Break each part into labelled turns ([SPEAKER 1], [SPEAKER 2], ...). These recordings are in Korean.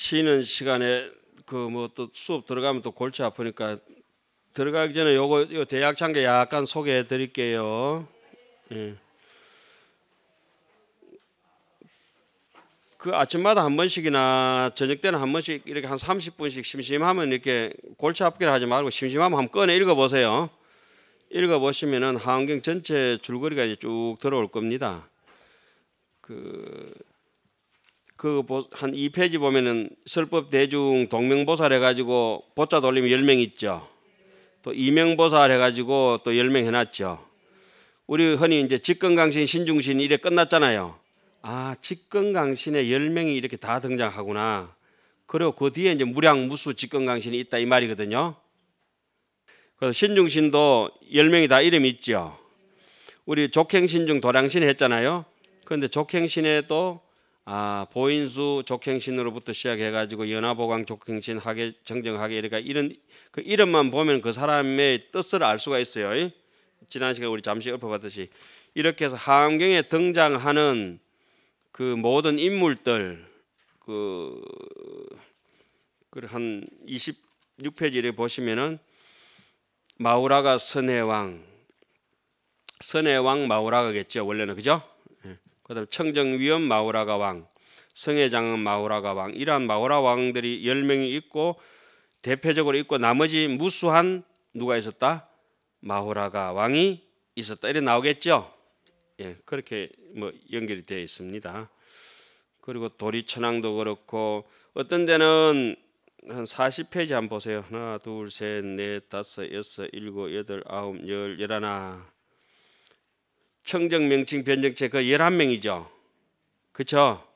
[SPEAKER 1] 쉬는 시간에 그 뭐 또 수업 들어가면 또 골치 아프니까 들어가기 전에 요거 요 대학 장계 약간 소개해 드릴게요. 예. 그 아침마다 한 번씩이나 저녁 때는 한 번씩 이렇게 한 30분씩 심심하면 이렇게 골치 아프게 하지 말고 심심하면 한번 꺼내 읽어 보세요. 읽어 보시면은 하경 전체 줄거리가 이제 쭉 들어올 겁니다. 그 그한 2페이지 보면은 설법 대중 동명보살 해가지고 보자 돌리면 0명 있죠. 또 이명보살 해가지고 또1 0명 해놨죠. 우리 흔히 이제 직근강신, 신중신 이래 끝났잖아요. 아 직근강신에 1 0 명이 이렇게 다 등장하구나. 그리고 그 뒤에 이제 무량무수 직근강신이 있다 이 말이거든요. 그래서 신중신도 1 0 명이 다 이름이 있죠. 우리 족행신중 도량신 했잖아요. 그런데 족행신에도 아, 보인수 족행신으로부터 시작해가지고 연화보강 족행신 하게정정하게 이러니까 이런 그 이름만 보면 그 사람의 뜻을 알 수가 있어요. 지난 시간 우리 잠시 읊어봤듯이 이렇게 해서 하암경에 등장하는 그 모든 인물들 그한 그 26페이지를 보시면은 마우라가 선해왕 선해왕 마우라가겠죠 원래는 그죠? 예. 그다음 청정위원 마우라가 왕 성회장은 마호라가 왕 이러한 마호라 왕들이 10명이 있고 대표적으로 있고 나머지 무수한 누가 있었다? 마호라가 왕이 있었다 이렇게 나오겠죠. 예, 그렇게 뭐 연결이 되어 있습니다. 그리고 도리천왕도 그렇고 어떤 데는 한 40페이지 한번 보세요. 하나, 둘, 셋, 넷, 다섯, 여섯, 일곱, 여덟, 아홉, 열, 열하나. 청정 명칭 변정체 그 열한 명이죠. 그렇죠?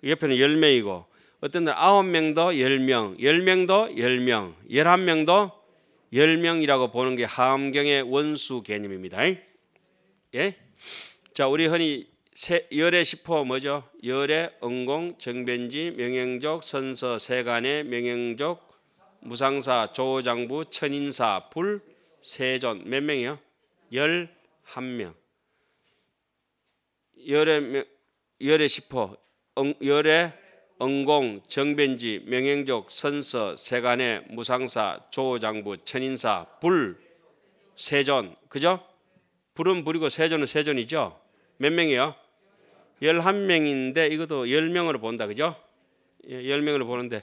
[SPEAKER 1] 그 옆에는 열명이고 어떤 날 아홉 명도열명열명도열명 열한 명도열명이라고 보는 게 함경의 원수 개념입니다. 예? 자, 우리 흔히 세, 열의 1 0 뭐죠? 열의 응공, 정변지, 명행족, 선서, 세간의 명행족, 무상사, 조장부, 천인사, 불, 세존 몇 명이요? 열한 명 열의 열의 십호 열애, 응공, 정변지, 명행족, 선서, 세간의 무상사, 조장부, 천인사, 불, 세존, 그죠? 불은 불이고 세존은 세존이죠. 몇 명이요? 열한 명인데 이것도 열명으로 본다. 그죠? 예, 열명으로 보는데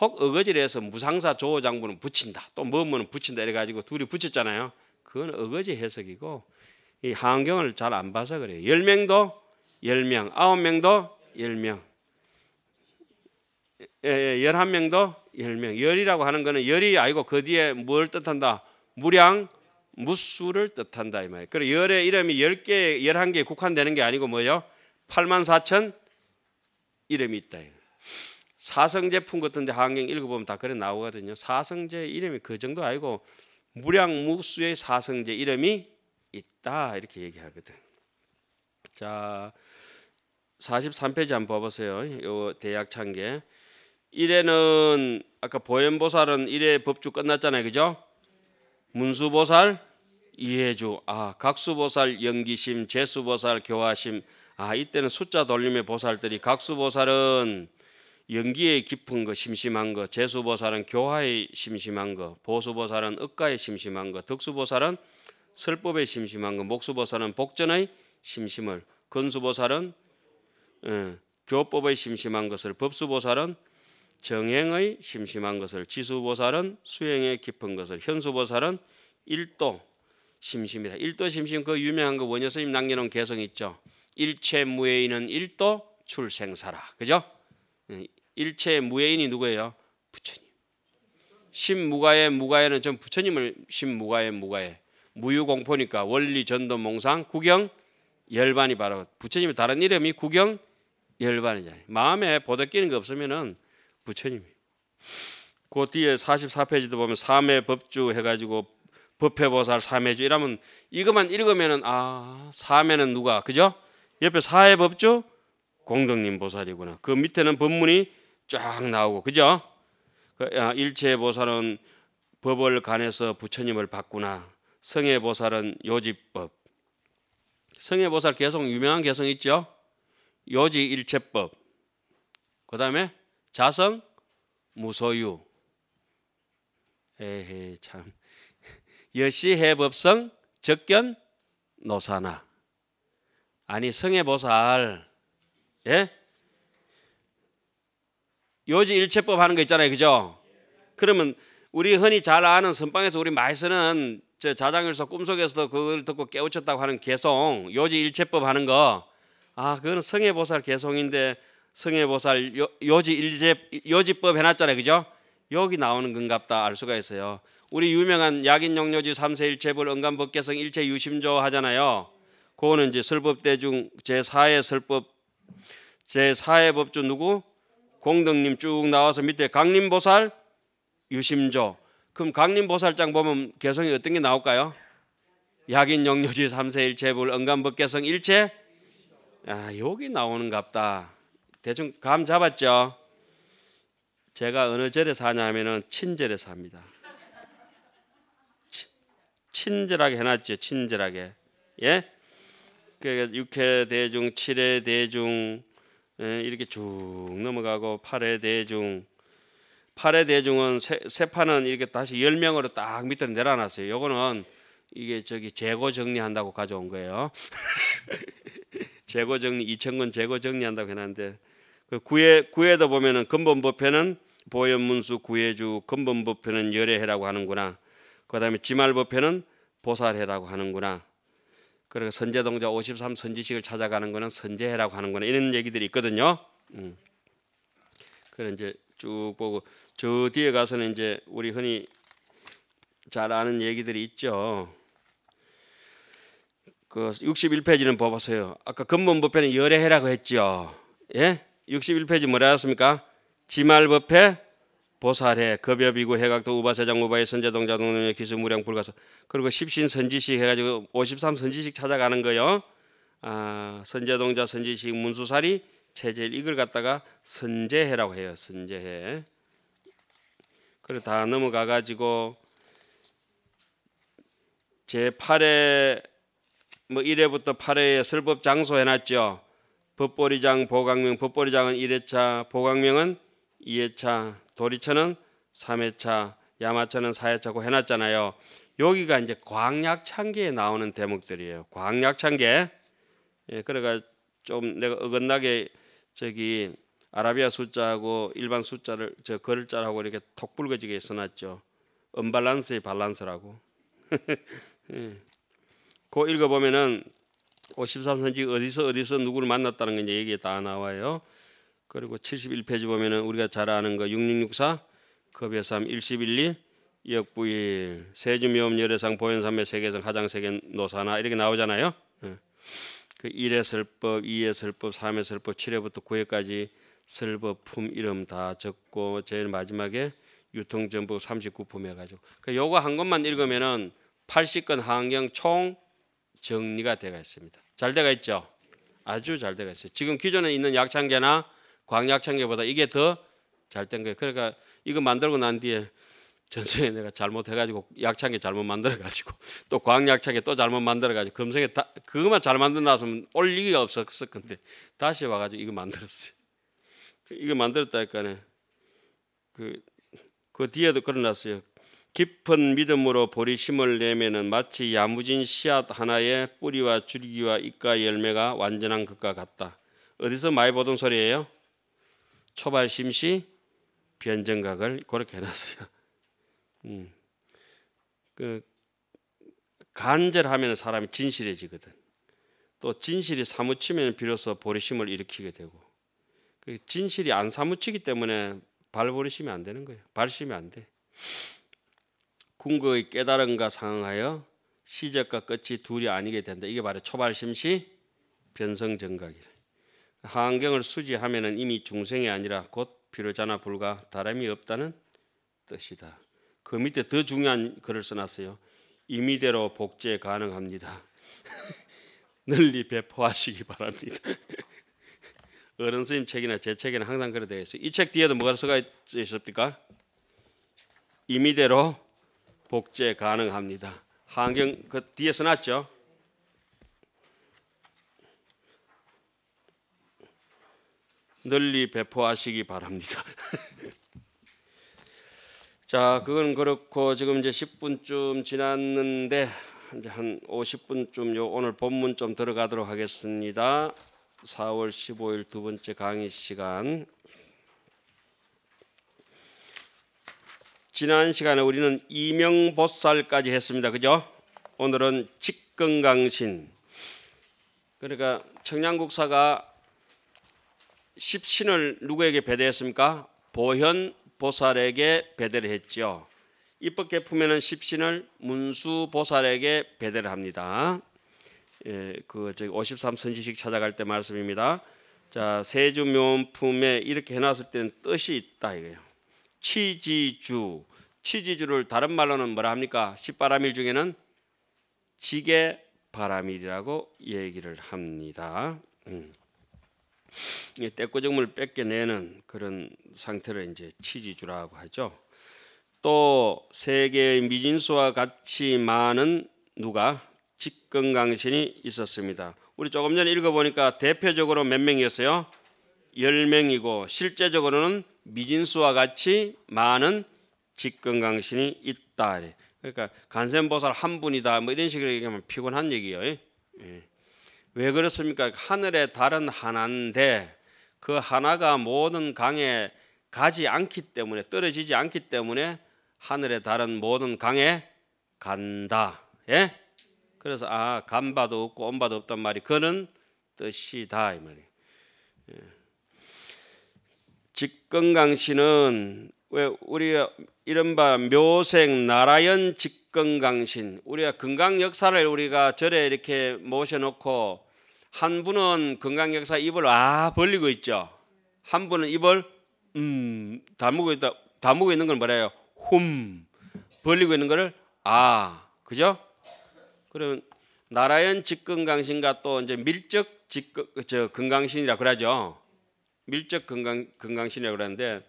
[SPEAKER 1] 혹 어거지에서 무상사 조호장부는 붙인다. 또뭐뭐는 붙인다. 이래 가지고 둘이 붙였잖아요. 그건 어거지 해석이고 이환경을잘 안 봐서 그래요. 열명도열 명, 아홉 명도 10명. 예, 11명도 예, 10명. 열이라고 하는 거는 열이 아니고 그 뒤에 뭘 뜻한다? 무량 무수를 뜻한다 이 말이에요. 그래 열의 이름이 10개, 1 1개 국한되는 게 아니고 뭐예요? 8만 4천 이름이 있다. 사성제품 같은데 한경 읽어보면 다 그래 나오거든요. 사성제 이름이 그 정도 아니고 무량무수의 사성제 이름이 있다 이렇게 얘기하거든. 자 43페이지 한번 봐보세요. 요 대약 창계 1회는 아까 보현보살은 1회 법주 끝났잖아요. 그죠? 문수보살 이해주 아 각수보살 연기심 재수보살 교화심 아 이때는 숫자 돌림의 보살들이 각수보살은 연기에 깊은 거 심심한 거 재수보살은 교화에 심심한 거 보수보살은 억가에 심심한 거 덕수보살은 설법에 심심한 거 목수보살은 복전의 심심을 근수보살은 예, 교법의 심심한 것을 법수보살은 정행의 심심한 것을 지수보살은 수행의 깊은 것을 현수보살은 일도 심심이다. 일도 심심 그 유명한 그 원효스님 남겨놓은 개성 있죠. 일체 무예인은 일도 출생사라. 그죠? 예, 일체 무예인이 누구예요? 부처님. 신무가의 무가에는 전 부처님을 신무가의 무가에 무유공포니까 원리 전도 몽상 구경 열반이 바로 부처님의 다른 이름이 구경 열반의 자. 마음에 보덕끼는 게 없으면은 부처님. 그 뒤에 44페이지도 보면 삼회 법주 해가지고 법회보살 삼회주 이러면 이것만 읽으면은 아 삼회는 누가 그죠? 옆에 사회 법주 공덕님 보살이구나. 그 밑에는 법문이 쫙 나오고 그죠? 그 아, 일체 보살은 법을 간해서 부처님을 받구나. 성의 보살은 요지법. 성의 보살 계속 유명한 개성 있죠? 요지일체법, 그 다음에 자성 무소유. 에헤 참. 여시해법성 적견 노사나. 아니 성해보살 예? 요지일체법 하는 거 있잖아요, 그죠? 그러면 우리 흔히 잘 아는 선방에서 우리 많이 쓰는 저 자장일서 꿈속에서도 그걸 듣고 깨우쳤다고 하는 개송 요지일체법 하는 거 아그건 성해보살 개송인데 성해보살 요, 지 일제 요지법 해놨잖아요, 그죠? 여기 나오는 건갑다 알 수가 있어요. 우리 유명한 약인용료지 3세 일체불 응감법개성 일체 유심조 하잖아요. 그거는 이제 설법대중 제4의 설법 제4의 법주 누구? 공덕님 쭉 나와서 밑에 강림보살 유심조. 그럼 강림보살장 보면 개성이 어떤 게 나올까요? 약인용료지 3세 일체불 응감법개성 일체 아, 여기 나오는 갑다. 대충 감 잡았죠? 제가 어느 절에 사냐면은 친절에 삽니다. 친절하게 해놨죠, 친절하게. 예? 그 6회 대중, 7회 대중 예, 이렇게 쭉 넘어가고 8회 대중, 8회 대중은 세, 세 판은 이렇게 다시 10명으로 딱 밑으로 내려놨어요. 요거는 이게 저기 재고 정리한다고 가져온 거예요. 재고 정리 2천 건 재고 정리한다고 해놨는데 그 구에 구에도 보면은 근본 법회는 보현문수 구해주 근본 법회는 열애해라고 하는구나. 그다음에 지말 법회는 보살해라고 하는구나. 그리고 선제동자 53 선지식을 찾아가는 거는 선제해라고 하는구나. 이런 얘기들이 있거든요. 음. 그래 이제 쭉 보고 저 뒤에 가서는 이제 우리 흔히 잘 아는 얘기들이 있죠. 그 61페이지는 봐 보세요. 아까 근본 법회는 열애해라고 했지요. 예? 61페이지 뭐라 했습니까? 지말 법회 보살해 급여비구 해각도 우바세장 우바의 선제동자 동료의 기수 무량 불가서 그리고 십신 선지식 해가지고 53 선지식 찾아가는 거요. 아 선제동자 선지식 문수살이 체질 이걸 갖다가 선제해라고 해요. 선제해. 그래 다 넘어가 가지고 제 8회 뭐 1회부터 8회에 설법 장소 해놨죠. 법보리장, 보강명, 법보리장은 1회차, 보강명은 2회차, 도리처는 3회차, 야마차는 4회차고 해놨잖아요. 여기가 이제 광약창계에 나오는 대목들이에요. 광약창계. 예, 그러니까좀 내가 어긋나게 저기 아라비아 숫자하고 일반 숫자를 저글자라고 이렇게 톡 붉어지게 써놨죠. 언발란스의 발란스라고. 예. 그 읽어보면은 53선지 어디서 어디서 누구를 만났다는 건 얘기에 다 나와요. 그리고 71페이지 보면은 우리가 잘 아는 거 6664, 급여삼 1112, 역부일, 세주미엄 열애상 보현삼매 세계상 하장세계 노사나 이렇게 나오잖아요. 예. 그 1의 설법, 2의 설법, 3의 설법, 7회부터 9회까지 설법, 품, 이름 다 적고 제일 마지막에 유통전복 39품 해가지고 그 그러니까 요거 한 권만 읽으면은 80권 환경총 정리가 되어 있습니다. 잘 되어 있죠? 아주 잘 되어 있어요. 지금 기존에 있는 약창계나 광약창계보다 이게 더 잘 된 거예요. 그러니까 이거 만들고 난 뒤에 전생에 내가 잘못해가지고 약창계 잘못 만들어가지고 또 광약창계 또 잘못 만들어가지고 금생에 다, 그것만 잘 만들어놨으면 올리가 없었을 건데 다시 와가지고 이거 만들었어요. 그 이거 만들었다니까 그, 그 뒤에도 걸어놨어요. 깊은 믿음으로 보리 심을 내면은 마치 야무진 씨앗 하나의 뿌리와 줄기와 잎과 열매가 완전한 것과 같다. 어디서 많이 보던 소리예요? 초발심시 변정각을 그렇게 해놨어요. 음. 그 간절하면 사람이 진실해지거든. 또 진실이 사무치면 비로소 보리심을 일으키게 되고 그 진실이 안 사무치기 때문에 발보리심이 안 되는 거예요. 발심이 안 돼. 궁극의 깨달음과 상응하여 시작과 끝이 둘이 아니게 된다. 이게 바로 초발심시 변성정각이라. 하경을수지하면 이미 중생이 아니라 곧 필요자나 불가 다름이 없다는 뜻이다. 그 밑에 더 중요한 글을 써놨어요. 임의대로 복제 가능합니다. 널리 배포하시기 바랍니다. 어른 스님 책이나 제 책에는 항상 그래 되어 있어요. 이책 뒤에도 뭐가 써가 있습니까? 임의대로 복제 가능합니다. 환경 그 뒤에서 났죠. 널리 배포하시기 바랍니다. 자, 그건 그렇고 지금 이제 10분쯤 지났는데 이제 한 50분쯤 요 오늘 본문 좀 들어가도록 하겠습니다. 4월 15일 두 번째 강의 시간. 지난 시간에 우리는 이명보살까지 했습니다. 그죠? 오늘은 직근강신. 그러니까 청량국사가 십신을 누구에게 배대했습니까? 보현 보살에게 배대를 했죠. 입법계 품에는 십신을 문수 보살에게 배대를 합니다. 예, 그저 53선지식 찾아갈 때 말씀입니다. 자, 세주 묘품에 원 이렇게 해놨을 때는 뜻이 있다 이거예요. 치지주 치지주를 다른 말로는 뭐라 합니까? 십바람일 중에는 지게 바람일이라고 얘기를 합니다. 음. 떼꾸정물 뺏겨내는 그런 상태를 이제 치지주라고 하죠. 또 세계의 미진수와 같이 많은 누가 직근강신이 있었습니다. 우리 조금 전에 읽어보니까 대표적으로 몇 명이었어요? 10명이고 실제적으로는 미진수와 같이 많은 직근강신이 있다. 그러니까 간센보살 한 분이다. 뭐 이런 식으로 얘기하면 피곤한 얘기예요. 예. 예. 왜 그렇습니까? 하늘의 달은 하나인데 그 하나가 모든 강에 가지 않기 때문에 떨어지지 않기 때문에 하늘의 달은 모든 강에 간다. 예? 그래서 아 간바도 없고 온바도 없단 말이 그는 뜻이다 이 말이에요. 예. 직건강 신은왜 우리 가 이른바 묘생 나라연 직건강신 우리가 건강 역사를 우리가 절에 이렇게 모셔놓고 한 분은 건강 역사 입을 아 벌리고 있죠. 한 분은 입을 음 다물고 있다 다물고 있는 걸 뭐래요? 훔 벌리고 있는 거를 아 그죠? 그러면 나라연 직근강신과 또 이제 밀적 직근 저 건강신이라 그러죠. 밀적 건강 건강신이라고 그러는데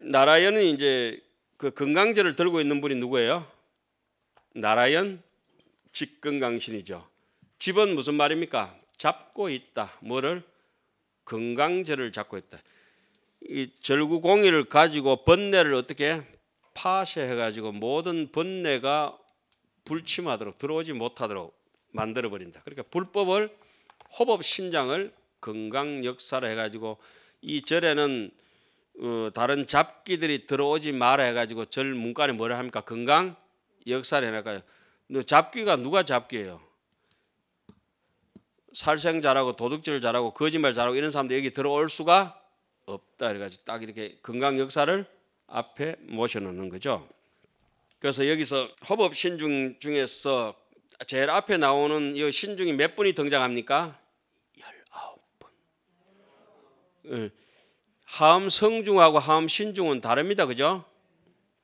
[SPEAKER 1] 나라연은 이제 그 건강제를 들고 있는 분이 누구예요? 나라연 직건강신이죠. 집은 무슨 말입니까? 잡고 있다. 뭐를 건강제를 잡고 있다. 이 절구 공의를 가지고 번뇌를 어떻게 파쇄해 가지고 모든 번뇌가 불침하도록 들어오지 못하도록 만들어 버린다. 그러니까 불법을 호법 신장을 건강 역사를 해가지고 이 절에는 어, 다른 잡기들이 들어오지 말아 해가지고 절 문간에 뭐라 합니까? 건강 역사를 해놨까요 잡귀가 누가 잡귀예요? 살생 잘하고 도둑질 잘하고 거짓말 잘하고 이런 사람도 여기 들어올 수가 없다 이래가지고딱 이렇게 건강 역사를 앞에 모셔놓는 거죠. 그래서 여기서 허법 신중 중에서 제일 앞에 나오는 이 신중이 몇 분이 등장합니까? 하암 예. 성중하고 하암 신중은 다릅니다. 그죠?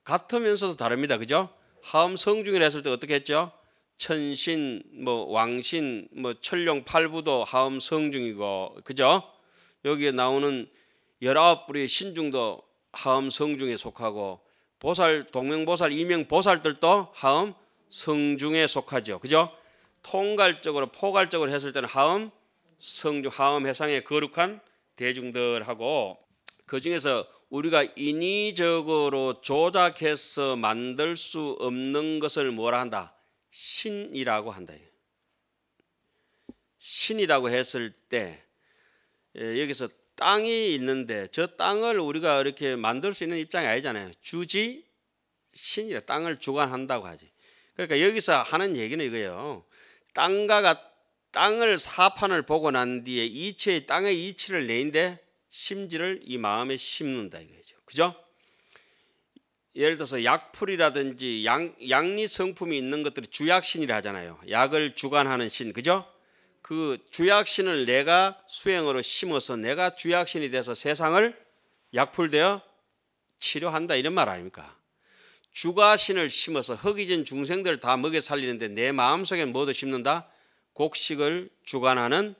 [SPEAKER 1] 같으면서도 다릅니다. 그죠? 하암 성중이라 했을 때 어떻게 했죠? 천신, 뭐 왕신, 뭐 천룡 팔부도 하암 성중이고 그죠? 여기에 나오는 열아홉 뿌리 신중도 하암 성중에 속하고 보살 동명보살 이명 보살들도 하암 성중에 속하죠. 그죠? 통괄적으로 포괄적으로 했을 때는 하음 성중 하음 해상의 거룩한 대중들하고 그 중에서 우리가 인위적으로 조작해서 만들 수 없는 것을 뭐라 한다? 신이라고 한다. 신이라고 했을 때 예, 여기서 땅이 있는데 저 땅을 우리가 이렇게 만들 수 있는 입장이 아니잖아요. 주지 신이라 땅을 주관한다고 하지. 그러니까 여기서 하는 얘기는 이거예요. 땅과 같은 땅을 사판을 보고 난 뒤에 이치의 땅의 이치를 내인데 심지를 이 마음에 심는다 이거죠. 그죠? 예를 들어서 약풀이라든지 양, 양리 성품이 있는 것들이 주약신이라 하잖아요. 약을 주관하는 신, 그죠? 그 주약신을 내가 수행으로 심어서 내가 주약신이 돼서 세상을 약풀되어 치료한다 이런 말 아닙니까? 주가신을 심어서 허기진 중생들다 먹여 살리는데 내 마음속에 뭐도 심는다? 곡식을 주관하는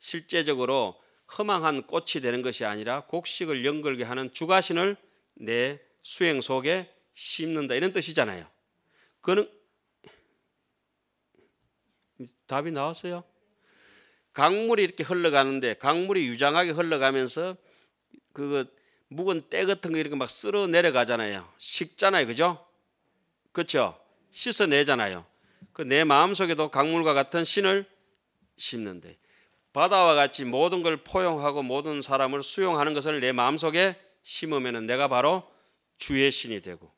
[SPEAKER 1] 실제적으로 허망한 꽃이 되는 것이 아니라 곡식을 연결게 하는 주가신을 내 수행 속에 심는다 이런 뜻이잖아요. 그는 답이 나왔어요. 강물이 이렇게 흘러가는데 강물이 유장하게 흘러가면서 그 묵은 때 같은 거 이렇게 막 쓸어 내려가잖아요. 식잖아요, 그죠? 그렇죠? 씻어내잖아요. 그내 마음속에도 강물과 같은 신을 심는데 바다와 같이 모든 걸 포용하고 모든 사람을 수용하는 것을 내 마음속에 심으면 내가 바로 주의 신이 되고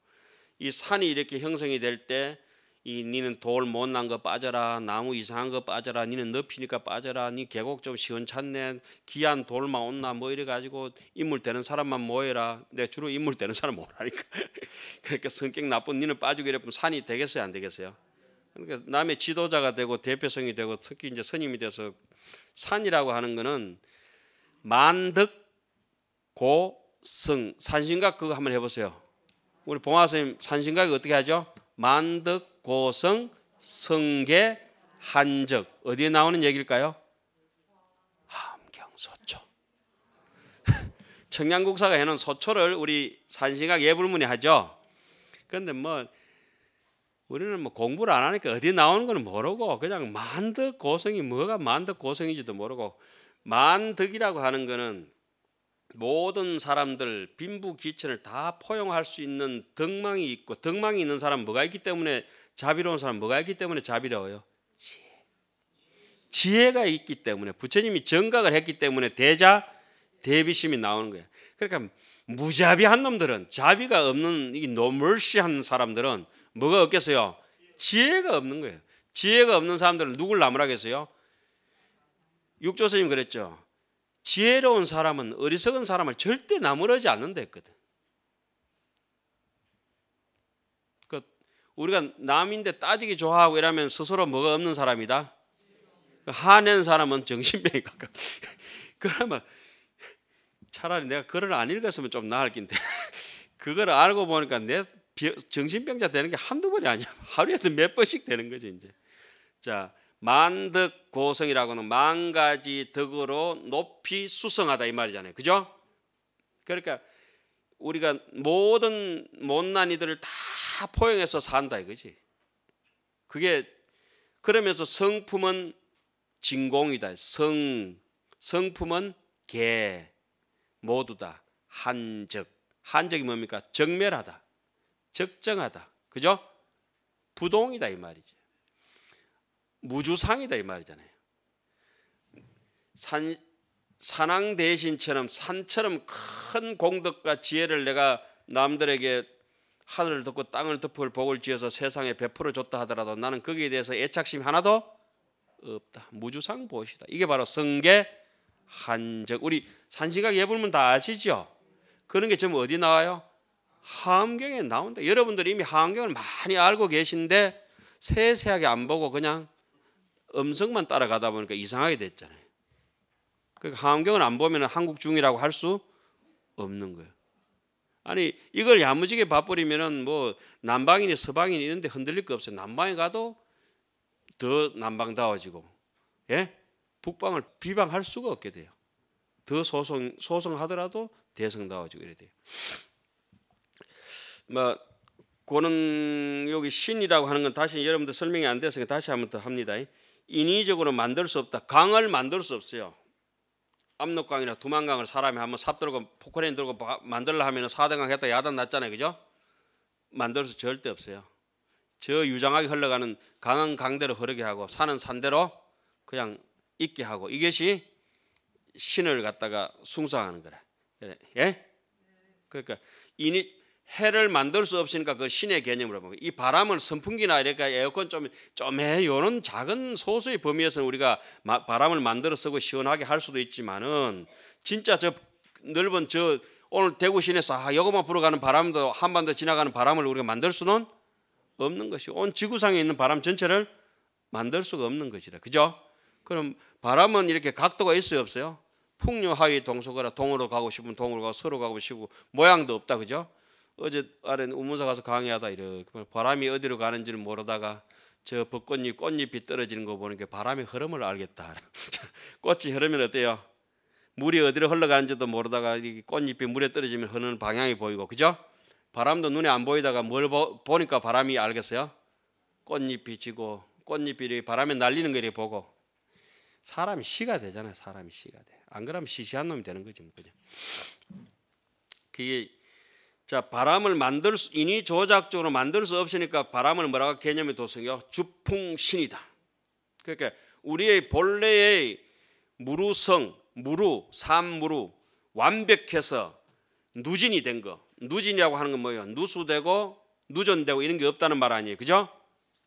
[SPEAKER 1] 이 산이 이렇게 형성이 될 때이 니는 돌 못난 거 빠져라 나무 이상한 거 빠져라 니는 넓히니까 빠져라 니 계곡 좀 시원찮네 귀한 돌만 온나 뭐 이래 가지고 인물 되는 사람만 모여라 내 주로 인물 되는 사람 모라니까 그러니까 성격 나쁜 니는 빠지고 이래 면 산이 되겠어요 안 되겠어요 그러니까 남의 지도자가 되고 대표성이 되고 특히 이제 선임이 돼서 산이라고 하는 것은 만득 고승 산신각 그거 한번 해보세요. 우리 봉화 선생님 산신각이 어떻게 하죠? 만득 고승 성계 한적 어디에 나오는 얘기일까요? 함경소초 청양국사가 해놓은 소초를 우리 산신각 예불문이 하죠. 그런데 뭐 우리는 뭐 공부를 안 하니까 어디 나오는 거는 모르고 그냥 만덕 고성이 뭐가 만덕 고성인지도 모르고 만덕이라고 하는 거는 모든 사람들 빈부귀천을 다 포용할 수 있는 덕망이 있고 덕망이 있는 사람 뭐가 있기 때문에 자비로운 사람 뭐가 있기 때문에 자비로워요? 지혜. 지혜가 있기 때문에 부처님이 정각을 했기 때문에 대자 대비심이 나오는 거예요. 그러니까 무자비한 놈들은 자비가 없는 이 노멀시한 사람들은 뭐가 없겠어요? 지혜가 없는 거예요. 지혜가 없는 사람들은 누굴 나무라겠어요? 육조스님 그랬죠. 지혜로운 사람은 어리석은 사람을 절대 나무라지 않는다 했거든. 그 우리가 남인데 따지기 좋아하고 이러면 스스로 뭐가 없는 사람이다. 그 화낸 사람은 정신병에 가깝. 그러면 차라리 내가 글을 안 읽었으면 좀 나을 긴데 그걸 알고 보니까 내 정신병자 되는 게 한두 번이 아니야. 하루에도 몇 번씩 되는 거지 이제. 자, 만득 고성이라고는 만 가지 덕으로 높이 수성하다 이 말이잖아요. 그죠? 그러니까 우리가 모든 못난 이들을 다 포용해서 산다 이거지. 그게 그러면서 성품은 진공이다. 성 성품은 개 모두다. 한적. 한적이 뭡니까? 정멸하다. 적정하다. 그죠? 부동이다 이 말이죠. 무주상이다 이 말이잖아요. 산 산앙 대신처럼 산처럼 큰 공덕과 지혜를 내가 남들에게 하늘을 덮고 땅을 덮을 복을 지어서 세상에 베풀어 줬다 하더라도 나는 거기에 대해서 애착심 하나도 없다. 무주상 보시다. 이게 바로 성계 한적. 우리 산신각 예불문 다 아시죠? 그런 게 지금 어디 나와요? 함경에 나온다. 여러분들이 이미 함경을 많이 알고 계신데 세세하게 안 보고 그냥 음성만 따라가다 보니까 이상하게 됐잖아요. 그 하암경을 안 보면 한국 중이라고 할 수 없는 거예요. 아니 이걸 야무지게 봐버리면은 뭐남방이니서방이니 이런데 흔들릴 거 없어요. 남방에 가도 더 남방다워지고, 예, 북방을 비방할 수가 없게 돼요. 더 소송 소송하더라도 대성다워지고 이래 돼요. 뭐 고능욕이 신이라고 하는 건 다시 여러분들 설명이 안 돼서 다시 한번 더 합니다. 인위적으로 만들 수 없다. 강을 만들 수 없어요. 압록강이나 두만강을 사람이 한번 삽 들고 포크레인 들고 만들라 하면은 사대강 했다 야단 났잖아요, 그죠? 만들 수 절대 없어요. 저 유장하게 흘러가는 강은 강대로 흐르게 하고 산은 산대로 그냥 있게 하고 이것이 신을 갖다가 숭상하는 거라. 예? 그러니까 인이 해를 만들 수 없으니까 그 신의 개념으로 보고 이 바람을 선풍기나 이렇게 에어컨 좀 좀해 요런 작은 소수의 범위에서는 우리가 마, 바람을 만들어 쓰고 시원하게 할 수도 있지만은 진짜 저 넓은 저 오늘 대구 시내에서 아, 여고만 불어가는 바람도 한반도 지나가는 바람을 우리가 만들 수는 없는 것이 온 지구상에 있는 바람 전체를 만들 수가 없는 것이다 그죠? 그럼 바람은 이렇게 각도가 있어요 없어요? 풍류 하위 동서거라 동으로 가고 싶으면 동으로 가고 서로 가고 싶고 모양도 없다 그죠? 어제 아래 우문사 가서 강의하다 이렇게 바람이 어디로 가는지를 모르다가 저 벚꽃잎 꽃잎이 떨어지는 거 보는 게 바람의 흐름을 알겠다. 꽃이 흐르면 어때요? 물이 어디로 흘러가는지도 모르다가 꽃잎이 물에 떨어지면 흐르는 방향이 보이고 그죠? 바람도 눈에 안 보이다가 뭘 보, 보니까 바람이 알겠어요? 꽃잎이 지고 꽃잎이 바람에 날리는 거를 보고 사람이 시가 되잖아요. 사람이 시가 돼. 안 그러면 시시한 놈이 되는 거지 뭐. 그죠? 그게 자 바람을 만들 수 이니 조작적으로 만들 수 없으니까 바람을 뭐라고 개념이 도성이요 주풍신이다. 그러니까 우리의 본래의 무루성 무루 삼무루 완벽해서 누진이 된 거. 누진이라고 하는 건 뭐예요? 누수되고 누전되고 이런 게 없다는 말 아니에요. 그죠?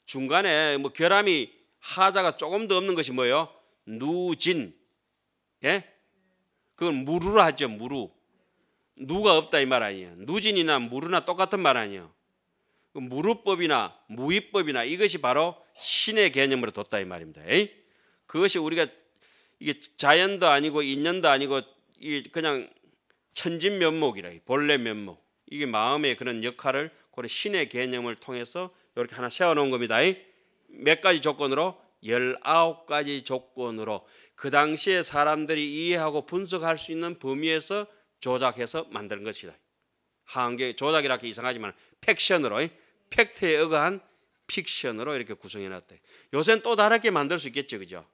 [SPEAKER 1] 중간에 뭐 결함이 하자가 조금 더 없는 것이 뭐예요? 누진. 예? 그건 무루라 하죠. 무루. 누가 없다 이 말 아니에요. 누진이나 무르나 똑같은 말 아니에요. 그 무르법이나 무위법이나 이것이 바로 신의 개념으로 뒀다 이 말입니다. 에이? 그것이 우리가 이게 자연도 아니고 인연도 아니고 이 그냥 천진 면목이라 본래 면목 이게 마음의 그런 역할을 그런 신의 개념을 통해서 이렇게 하나 세워놓은 겁니다. 에이? 몇 가지 조건으로 19가지 조건으로 그 당시에 사람들이 이해하고 분석할 수 있는 범위에서 조작해서 만드는 것이다. 한계 조작이라 게 이상하지만 팩션으로 팩트에 의거한 픽션으로 이렇게 구성해 놨대. 요새는 또 다르게 만들 수 있겠죠, 그죠?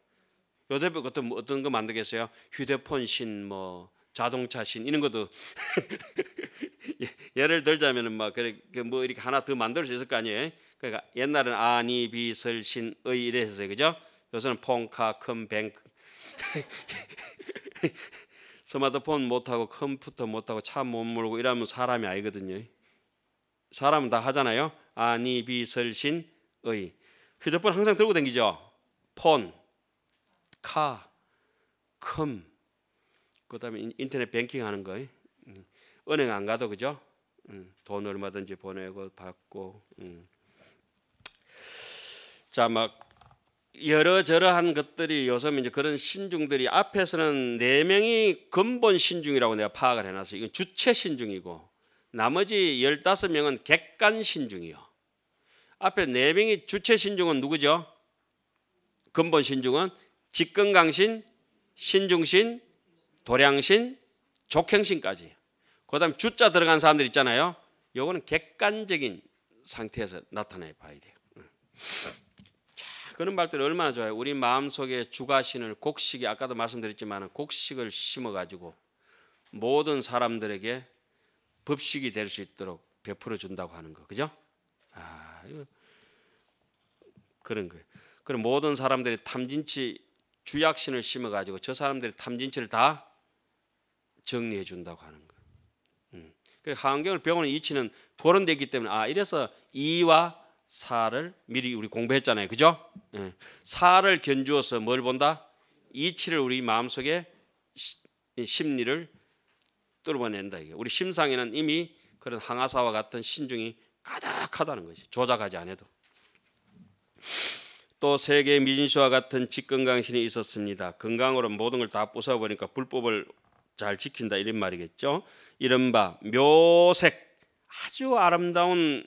[SPEAKER 1] 요새 뭐 어떤 어떤 거 만들겠어요? 휴대폰 신, 뭐 자동차 신 이런 것도 예, 예를 들자면은 막 그래 그 뭐 이렇게 하나 더 만들 수 있을 거 아니에요? 그러니까 옛날은 아니 비설 신의 이래서 그죠? 요새는 폰카 컴뱅크 스마트폰 못하고 컴퓨터 못하고 차 못 몰고 이러면 사람이 아니거든요. 사람은 다 하잖아요. 아니 비설신 의. 휴대폰 항상 들고 다니죠. 폰, 카, 컴. 그다음에 인터넷 뱅킹 하는 거. 음. 은행 안 가도 그죠? 음. 돈 얼마든지 보내고 받고. 음. 자, 막 여러저러한 것들이 요즘 이제 그런 신중들이 앞에서는 네 명이 근본 신중이라고 내가 파악을 해놨어요. 이건 주체 신중이고 나머지 열다섯 명은 객관 신중이요. 앞에 네 명이 주체 신중은 누구죠? 근본 신중은 직근강신, 신중신, 도량신, 족행신까지. 그다음 주자 들어간 사람들 있잖아요. 요거는 객관적인 상태에서 나타내 봐야 돼요. 그런 말들이 얼마나 좋아요. 우리 마음속에 주가신을 곡식이 아까도 말씀드렸지만 곡식을 심어 가지고 모든 사람들에게 법식이 될 수 있도록 베풀어 준다고 하는 거. 그죠? 아, 이거 그런 거예요. 그럼 모든 사람들이 탐진치 주약신을 심어 가지고 저 사람들이 탐진치를 다 정리해 준다고 하는 거. 음. 그래서 한결 병원 이치는 그런 데 있기 때문에 아 이래서 이와 사를 미리 우리 공부했잖아요. 그죠? 예. 사를 견주어서 뭘 본다? 이치를 우리 마음속에 심리를 뚫어낸다 이게. 우리 심상에는 이미 그런 항아사와 같은 신중이 가득하다는 것이 조작하지 않아도 또 세계 미진수와 같은 직건강신이 있었습니다. 건강으로 모든 걸다 부숴보니까 불법을 잘 지킨다 이런 말이겠죠. 이른바 묘색 아주 아름다운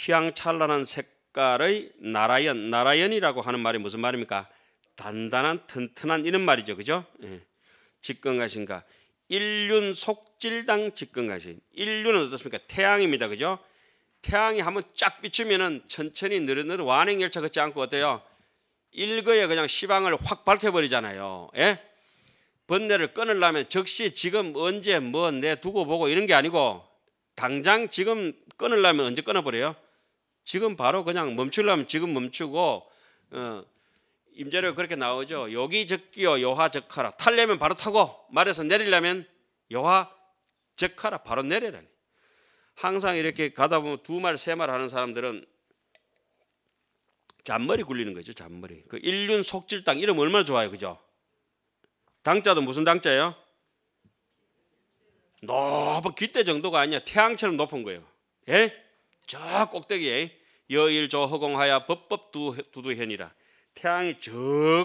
[SPEAKER 1] 휘황찬란한 색깔의 나라연, 나라연이라고 하는 말이 무슨 말입니까? 단단한 튼튼한 이런 말이죠, 그죠? 예. 직근가신가 일륜 속질당 직근가신 일륜은 어떻습니까? 태양입니다, 그죠? 태양이 한번 쫙 비추면은 천천히 느르느르 완행 열차 걷지 않고 어때요? 일거에 그냥 시방을 확 밝혀버리잖아요. 예? 번뇌를 끊으려면 즉시 지금 언제 뭐 내 두고 보고 이런 게 아니고 당장 지금 끊으려면 언제 끊어버려요? 지금 바로 그냥 멈추려면 지금 멈추고 어, 임자료 그렇게 나오죠. 여기 적기요 여하 적하라. 탈려면 바로 타고 말해서 내리려면 여하 적하라. 바로 내리라. 항상 이렇게 가다 보면 두 말 세 말 하는 사람들은 잔머리 굴리는 거죠. 잔머리. 그 일륜 속질당 이름 얼마나 좋아요. 그죠? 당자도 무슨 당자예요? 높은 귓대 정도가 아니야. 태양처럼 높은 거예요. 예? 저 꼭대기에 여일조 허공하여 법법 두, 두두현이라 태양이 저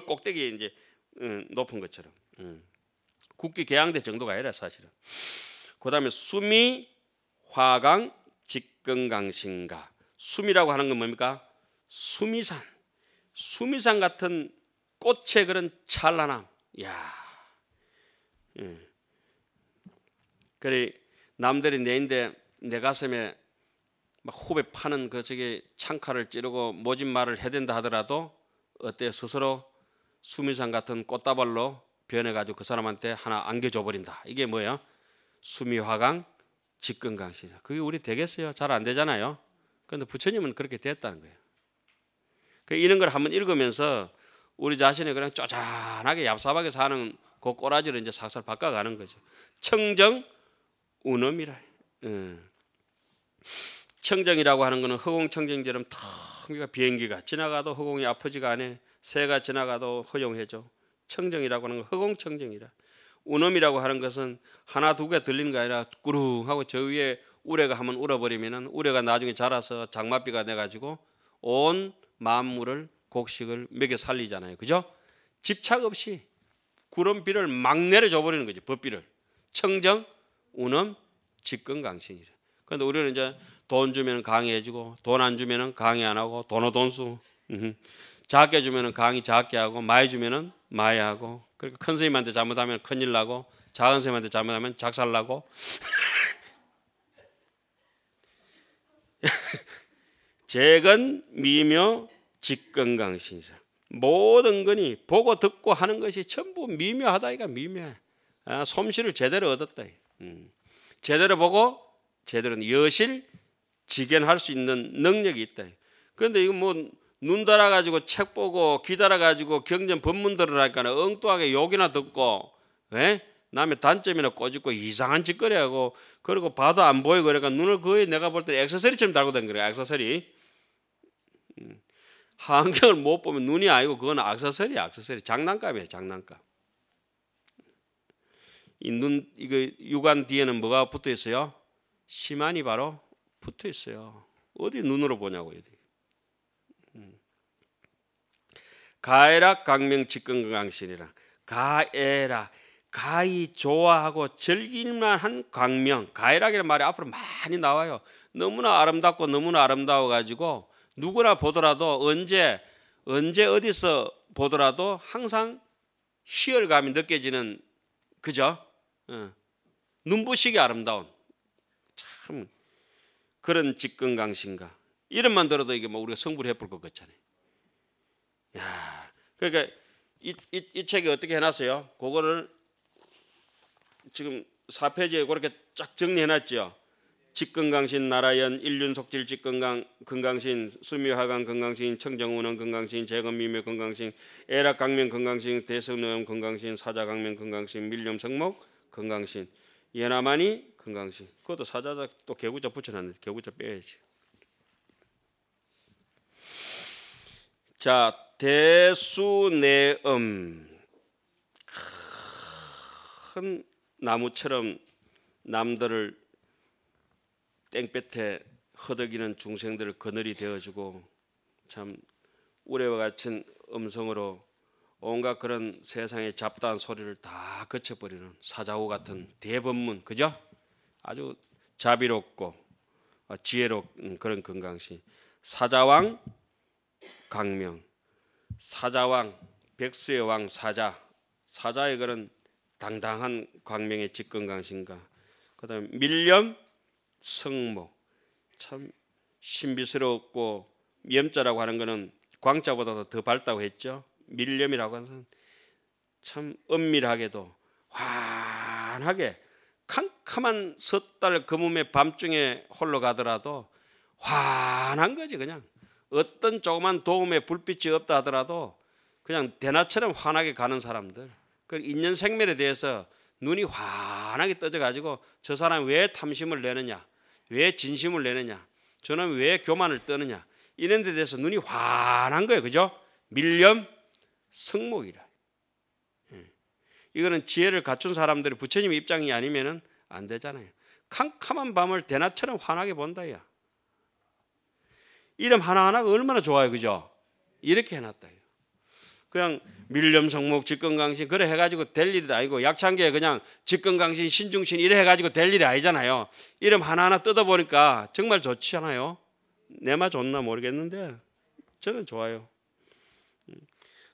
[SPEAKER 1] 꼭대기에 이제 음, 높은 것처럼 음. 국기 계양대 정도가 아니라 사실은 그 다음에 수미 화강 직근강신가 수미라고 하는 건 뭡니까 수미산 수미산 같은 꽃의 그런 찬란함 야 음. 그래 남들이 내인데 내 가슴에 막 후배 파는 그 저기 창칼을 찌르고 모진 말을 해댄다 하더라도 어때 스스로 수미상 같은 꽃다발로 변해가지고 그 사람한테 하나 안겨줘 버린다. 이게 뭐야 수미화강 직근강신. 그게 우리 되겠어요? 잘 안 되잖아요. 그런데 부처님은 그렇게 됐다는 거예요. 그 이런 걸 한번 읽으면서 우리 자신이 그냥 쪼잔하게 얍삽하게 사는 그 꼬라지를 이제 살살 바꿔가는 거죠. 청정 운음이라. 음. 어. 청정이라고 하는 것은 허공 청정처럼 텅비 비행기가 지나가도 허공이 아프지가 않아. 새가 지나가도 허용해줘 청정이라고 하는 건 허공 청정이라. 운음이라고 하는 것은 하나 두 개 들리는 게 아니라 꾸룽 하고 저 위에 우레가 한번 울어버리면 우레가 나중에 자라서 장맛비가 돼 가지고 온 만물을 곡식을 먹여 살리잖아요. 그죠? 집착 없이 구름비를 막 내려줘 버리는 거지. 법비를. 청정, 운음, 직근강신이래. 그런데 우리는 이제 돈 주면 강의해주고 돈 안주면 강의 안 하고 돈어돈수 작게 주면 강의 작게 하고 많이 주면은 많이 하고 그리고 큰 스님한테 잘못하면 큰일 나고 작은 선생님한테 잘못하면 작살 나고 재건 미묘 직건강신이라 모든 것이 보고 듣고 하는 것이 전부 미묘하다이가 미묘해 아, 솜씨를 제대로 얻었다 음. 제대로 보고 제대로 여실 직연할 수 있는 능력이 있다. 그런데 이거 뭐눈 달아가지고 책 보고 귀 달아가지고 경전 법문 들으라니까 엉뚱하게 욕이나 듣고 에? 예? 남의 단점이나 꼬집고 이상한 짓거리 하고 그리고 봐도 안 보이고 그러니까 눈을 거의 내가 볼 때 액세서리처럼 달고 다니는 거야 액세서리 음. 환경을 못 보면 눈이 아니고 그건 액세서리야 악세서리 장난감이야 장난감 이 눈 이거 육안 뒤에는 뭐가 붙어 있어요? 심한이 바로 붙어 있어요. 어디 눈으로 보냐고 어디. 음. 가에락 강명 직근강신이라 가에락 가히 좋아하고 즐길만 한 광명 가에락이라는 말이 앞으로 많이 나와요. 너무나 아름답고 너무나 아름다워 가지고 누구나 보더라도 언제 언제 어디서 보더라도 항상 희열감이 느껴지는 그죠? 어. 눈부시게 아름다운 참 그런 직근강신가 이름만 들어도 이게 뭐 우리가 성불해 볼 것 같잖아요. 야, 그러니까 이, 이, 책이 어떻게 해놨어요? 그거를 지금 4페이지에 그렇게 쫙 정리해놨죠. 직근강신 나라연 일륜속질 직근강 건강신 수미화강 건강신 청정운원 건강신 재건미묘 건강신 애락강면 건강신 대성노염 건강신 사자강면 건강신 밀렴성목 건강신 연하만이 금강시. 그것도 사자자 또 개구자 붙여놨는데 개구자 빼야지. 자 대수내음 큰 나무처럼 남들을 땡볕에 허덕이는 중생들을 거늘이 되어주고 참 우레와 같은 음성으로 온갖 그런 세상의 잡다한 소리를 다 거쳐버리는 사자호 같은 대법문 그죠? 아주 자비롭고 어, 지혜롭 음, 그런 건강신 사자왕 강명 사자왕 백수의 왕 사자 사자의 그런 당당한 광명의 직건강신과 그다음 밀렴 성모 참 신비스럽고 염자라고 하는 것은 광자보다도 더 밝다고 했죠. 밀렴이라고 하는 참 은밀하게도 환하게 캄캄한 섣달 그몸의 밤중에 홀로 가더라도 환한 거지 그냥 어떤 조그만 도움의 불빛이 없다 하더라도 그냥 대낮처럼 환하게 가는 사람들 그 인연 생멸에 대해서 눈이 환하게 떠져가지고 저 사람이 왜 탐심을 내느냐 왜 진심을 내느냐 저는 왜 교만을 떠느냐 이런 데 대해서 눈이 환한 거예요 그죠? 밀렴 성목이라 이거는 지혜를 갖춘 사람들이 부처님 입장이 아니면은 안 되잖아요. 캄캄한 밤을 대낮처럼 환하게 본다야. 이름 하나하나가 얼마나 좋아요, 그죠? 이렇게 해놨다요. 그냥 밀렴 성목 직근강신 그래 해가지고 될 일이 아니고 약창계 그냥 직근강신 신중신 이래 해가지고 될 일이 아니잖아요. 이름 하나하나 뜯어보니까 정말 좋지 않아요? 내마 좋나 모르겠는데 저는 좋아요. 음.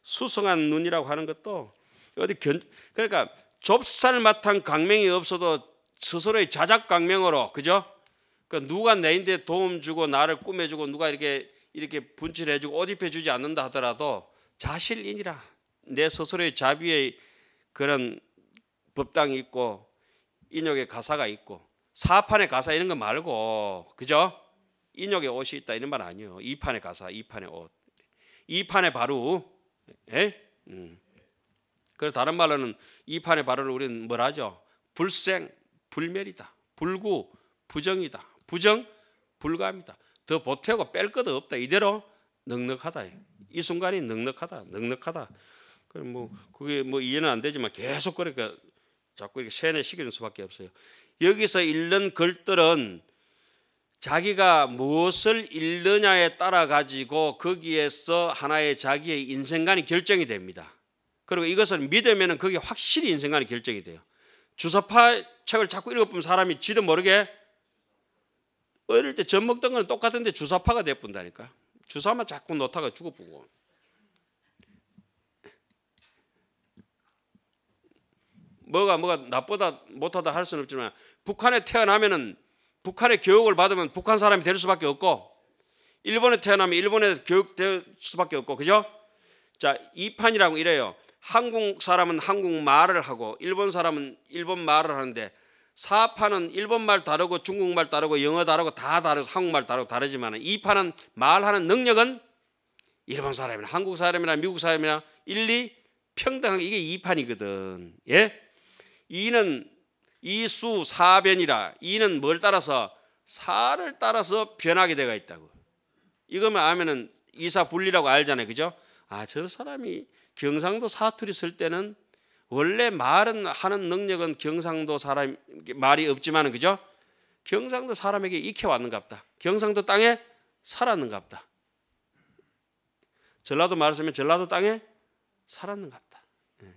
[SPEAKER 1] 수성한 눈이라고 하는 것도 어디 견, 그러니까 좁쌀 맡은 강명이 없어도 스스로의 자작 강명으로 그죠? 그러니까 누가 내인데 도움 주고 나를 꾸며주고 누가 이렇게 이렇게 분칠해주고 옷 입혀주지 않는다 하더라도 자실이니라 내 스스로의 자비의 그런 법당이 있고 인욕의 가사가 있고 사판의 가사 이런 거 말고 그죠? 인욕의 옷이 있다 이런 말 아니에요. 이판의 가사, 이판의 옷, 이판의 바로 예? 음. 그래서 다른 말로는 이 판의 발언을 우리는 뭐라 하죠? 불생, 불멸이다. 불구, 부정이다. 부정, 불가합니다. 더 보태고 뺄 것도 없다. 이대로 넉넉하다. 이 순간이 넉넉하다. 넉넉하다. 그럼 뭐 그게 뭐 이해는 안 되지만 계속 그러니까 자꾸 이렇게 세뇌 시키는 수밖에 없어요. 여기서 읽는 글들은 자기가 무엇을 읽느냐에 따라 가지고 거기에서 하나의 자기의 인생관이 결정이 됩니다. 그리고 이것을 믿으면 그게 확실히 인생관의 결정이 돼요. 주사파 책을 자꾸 읽어보면 사람이 지도 모르게 어릴 때젖 먹던 건 똑같은데 주사파가 돼뿐다니까. 주사만 자꾸 놓다가 죽어보고. 뭐가 뭐가 나보다 못하다 할 수는 없지만 북한에 태어나면은 북한의 교육을 받으면 북한 사람이 될 수밖에 없고 일본에 태어나면 일본에 교육될 수밖에 없고 그죠? 자 이판이라고 이래요. 한국 사람은 한국 말을 하고 일본 사람은 일본 말을 하는데 사파는 일본말 다르고 중국말 다르고 영어 다르고 다 다르고 한국말 다르고 다르지만 이 파는 말하는 능력은 일본 사람이나 한국 사람이나 미국 사람이나 일리 평등하게 이게 이판이거든 예? 이는 이수 사변이라 이는 뭘 따라서 사를 따라서 변하게 되어 있다고. 이거면 아면은 이사 분리라고 알잖아요. 그죠? 아, 저 사람이 경상도 사투리 쓸 때는 원래 말은 하는 능력은 경상도 사람 말이 없지만 그죠? 경상도 사람에게 익혀 왔는갑다. 경상도 땅에 살았는갑다. 전라도 말하자면 전라도 땅에 살았는갑다. 예.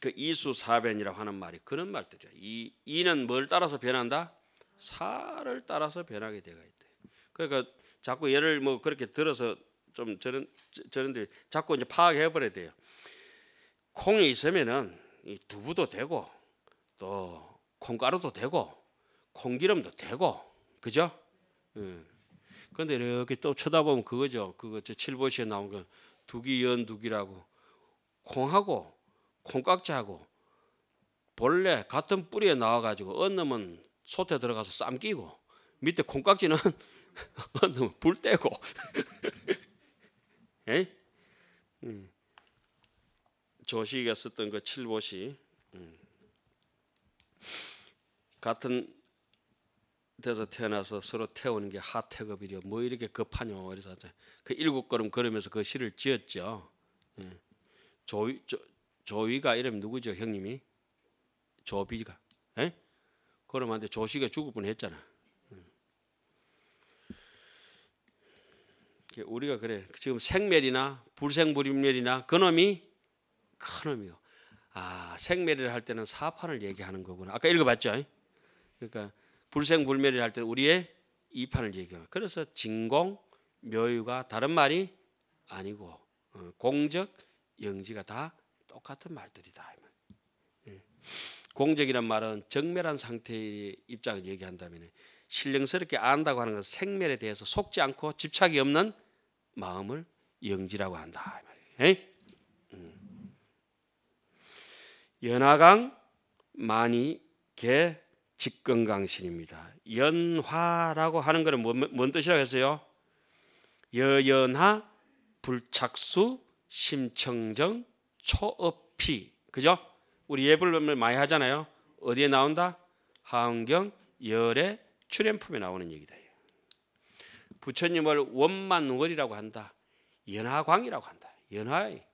[SPEAKER 1] 그 이수사변이라고 하는 말이 그런 말들이야. 이 이는 뭘 따라서 변한다? 사를 따라서 변하게 되어 있대. 그러니까 자꾸 예를뭐 그렇게 들어서 좀 저런 저런데 자꾸 이제 파악해 버려야 돼요. 콩이 있으면은 이 두부도 되고 또 콩가루도 되고 콩기름도 되고 그죠? 음. 근데 이렇게 또 쳐다보면 그거죠. 그거 저 칠보시에 나온 거 그 두기 연 두기라고 콩하고 콩깍지하고 본래 같은 뿌리에 나와가지고 언놈은 솥에 들어가서 쌈 끼고 밑에 콩깍지는 언놈은 불 떼고 예? 음. 조식에 썼던 그 칠보시 음. 같은 데서 태어나서 서로 태우는 게 하태급이려 뭐 이렇게 급하냐 그래서 그 일곱 걸음 걸으면서 그 시를 지었죠. 음. 조위 조, 조위가 이름 누구죠 형님이 조비가 에? 예? 그음한테조식에 죽을 뻔했잖아. 우리가 그래 지금 생멸이나 불생불멸이나 그놈이 큰놈이요. 아생멸이할 때는 사판을 얘기하는 거구나. 아까 읽어봤죠. 그러니까 불생불멸이할 때는 우리의 이판을 얘기해요. 그래서 진공 묘유가 다른 말이 아니고 어, 공적 영지가 다 똑같은 말들이다. 예. 공적이란 말은 정멸한 상태의 입장을 얘기한다면 신령스럽게 안다고 하는 것은 생멸에 대해서 속지 않고 집착이 없는 마음을 영지라고 한다. 음. 연화강 많이 개 직건강신입니다. 연화라고 하는 것은 뭔, 뭔 뜻이라고 했어요? 여연하 불착수 심청정 초업피 그죠? 우리 예불을 많이 하잖아요. 어디에 나온다? 하은경 열의 출연품에 나오는 얘기다. 부처님을 원만월이라고 한다. 연화광이라고 한다. 연화의.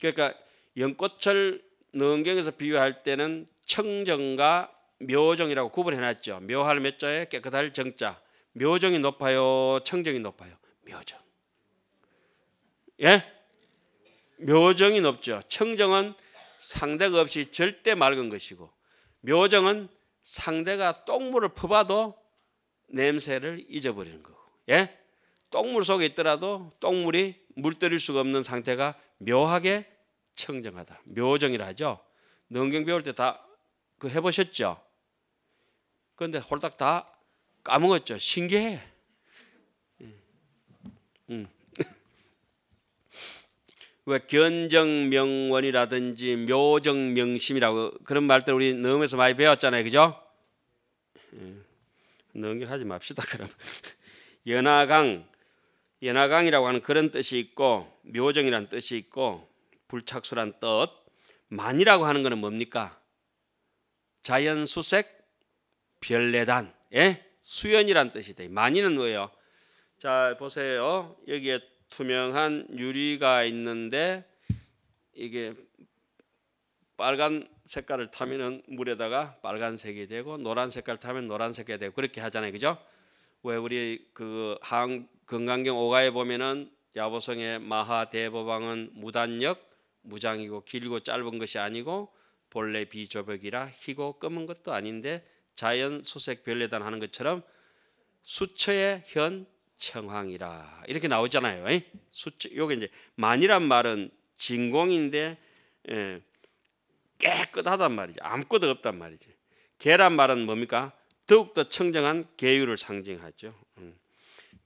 [SPEAKER 1] 그러니까 연꽃을 능경에서 비유할 때는 청정과 묘정이라고 구분해놨죠. 묘할 몇 자에 깨끗할 정자. 묘정이 높아요. 청정이 높아요. 묘정. 예? 묘정이 높죠. 청정은 상대가 없이 절대 맑은 것이고 묘정은 상대가 똥물을 퍼봐도 냄새를 잊어버리는 거고. 예? 똥물 속에 있더라도 똥물이 물들일 수가 없는 상태가 묘하게 청정하다. 묘정이라 하죠. 능경 배울 때 다 그 해보셨죠? 그런데 홀딱 다 까먹었죠. 신기해. 음. 음. 왜 견정명원이라든지 묘정명심이라고 그런 말들 우리 넘에서 많이 배웠잖아요, 그죠? 음. 넘겨하지 맙시다 그럼 연하강 연하강이라고 하는 그런 뜻이 있고 묘정이란 뜻이 있고 불착수란 뜻 만이라고 하는 것은 뭡니까 자연수색 별내단 예 수연이란 뜻이 돼 만이는 뭐예요 자 보세요 여기에 투명한 유리가 있는데 이게 빨간 색깔을 타면은 물에다가 빨간색이 되고 노란 색깔 타면 노란색이 되고 그렇게 하잖아요. 그죠? 왜 우리 그 항, 건강경 오가에 보면은 야보성의 마하 대보방은 무단력 무장이고 길고 짧은 것이 아니고 본래 비조벽이라 희고 검은 것도 아닌데 자연 수색 별내단 하는 것처럼 수처의 현 청황이라 이렇게 나오잖아요. 수처 요게 이제 만이란 말은 진공인데 예, 깨끗하단 말이지. 아무것도 없단 말이지. 개란 말은 뭡니까? 더욱더 청정한 개유를 상징하죠. 음.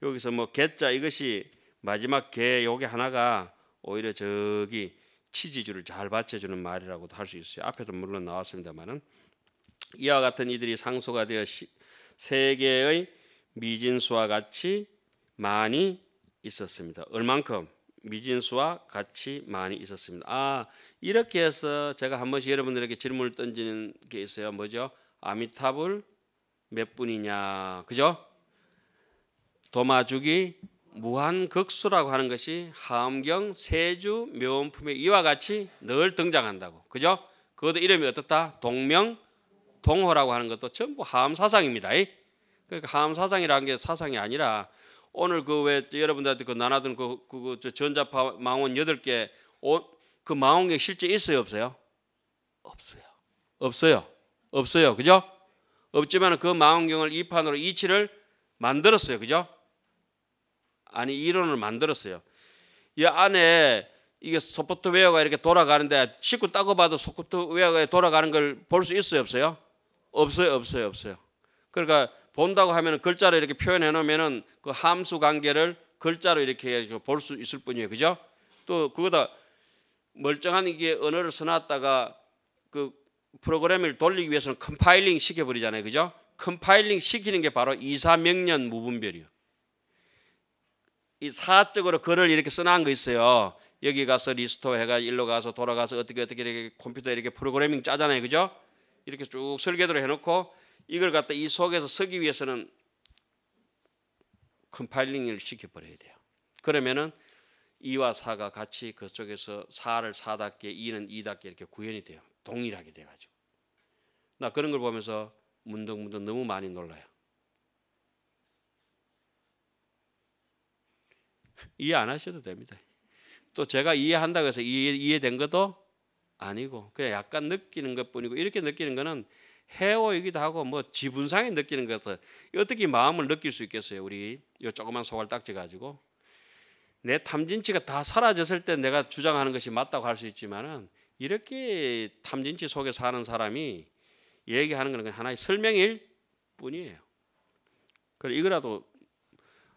[SPEAKER 1] 여기서 뭐 개자 이것이 마지막 개 요게 하나가 오히려 저기 치지주를 잘 받쳐주는 말이라고도 할 수 있어요. 앞에도 물론 나왔습니다만은 이와 같은 이들이 상소가 되어 시, 세계의 미진수와 같이 많이 있었습니다. 얼만큼 미진수와 같이 많이 있었습니다. 아 이렇게 해서 제가 한 번씩 여러분들에게 질문을 던지는 게 있어요. 뭐죠? 아미타불 몇 분이냐? 그죠? 도마주기 무한극수라고 하는 것이 하엄경 세주 묘원품에 이와 같이 늘 등장한다고. 그죠? 그것도 이름이 어떻다? 동명 동호라고 하는 것도 전부 하암 사상입니다. 그러니까 하암 사상이라는 게 사상이 아니라 오늘 그 왜 여러분들한테 그 나눠둔 그, 그, 그 전자파 망원 여덟 개그 망원경 실제 있어요 없어요? 없어요. 없어요. 없어요. 그죠? 없지만 그 망원경을 이판으로 이치를 만들었어요. 그죠? 아니 이론을 만들었어요. 이 안에 이게 소프트웨어가 이렇게 돌아가는데 식구 따고 봐도 소프트웨어가 돌아가는 걸 볼 수 있어요 없어요? 없어요 없어요 없어요. 그러니까 본다고 하면 글자로 이렇게 표현해 놓으면은 그 함수 관계를 글자로 이렇게 볼 수 있을 뿐이에요. 그죠? 또 그거다 멀쩡한 이게 언어를 써놨다가 그 프로그램을 돌리기 위해서는 컴파일링 시켜버리잖아요, 그죠? 컴파일링 시키는 게 바로 이사명년 무분별이요. 이 사적으로 글을 이렇게 써놓은 거 있어요. 여기 가서 리스토 해가 일로 가서 돌아가서 어떻게 어떻게 이렇게 컴퓨터 이렇게 프로그래밍 짜잖아요, 그죠? 이렇게 쭉 설계도를 해놓고 이걸 갖다 이 속에서 쓰기 위해서는 컴파일링을 시켜버려야 돼요. 그러면은 이와사가 같이 그쪽에서 사를사답게이는이답게 이렇게 구현이 돼요. 동일하게 돼 가지고. 나 그런 걸 보면서 문득문득 너무 많이 놀라요. 이해 안 하셔도 됩니다. 또 제가 이해한다고 해서 이해, 된 것도 아니고 그냥 약간 느끼는 것뿐이고 이렇게 느끼는 거는 해오이기도 하고 뭐 지분상에 느끼는 것들 어떻게 마음을 느낄 수 있겠어요 우리 이 조그만 소갈 딱지 가지고 내 탐진치가 다 사라졌을 때 내가 주장하는 것이 맞다고 할 수 있지만은 이렇게 탐진치 속에 사는 사람이 얘기하는 것은 하나의 설명일 뿐이에요. 그래 이거라도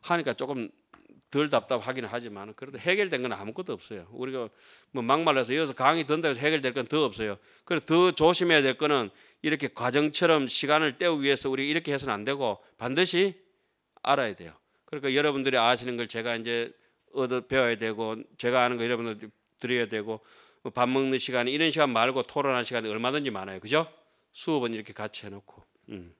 [SPEAKER 1] 하니까 조금 덜 답답하기는 하지만 그래도 해결된 건 아무것도 없어요. 우리가 뭐 막말해서 여기서 강의 든다고 해서 해결될 건 더 없어요. 그래 더 조심해야 될 거는 이렇게 과정처럼 시간을 때우기 위해서 우리 이렇게 해서는 안 되고 반드시 알아야 돼요. 그러니까 여러분들이 아시는 걸 제가 이제 얻어 배워야 되고 제가 아는 거 여러분들 드려야 되고 뭐 밥 먹는 시간 이런 시간 말고 토론하는 시간이 얼마든지 많아요. 그죠? 수업은 이렇게 같이 해놓고. 음.